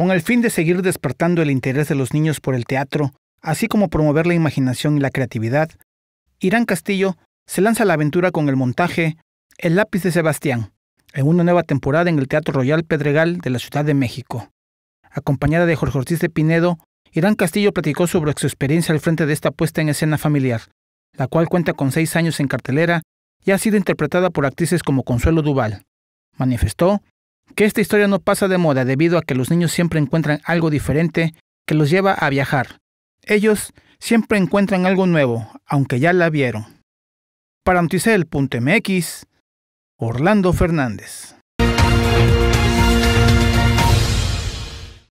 Con el fin de seguir despertando el interés de los niños por el teatro, así como promover la imaginación y la creatividad, Irán Castillo se lanza a la aventura con el montaje El lápiz de Sebastián, en una nueva temporada en el Teatro Royal Pedregal de la Ciudad de México. Acompañada de Jorge Ortiz de Pinedo, Irán Castillo platicó sobre su experiencia al frente de esta puesta en escena familiar, la cual cuenta con seis años en cartelera y ha sido interpretada por actrices como Consuelo Duval. Manifestó que esta historia no pasa de moda debido a que los niños siempre encuentran algo diferente que los lleva a viajar. Ellos siempre encuentran algo nuevo, aunque ya la vieron. Para noticel.mx, Orlando Fernández.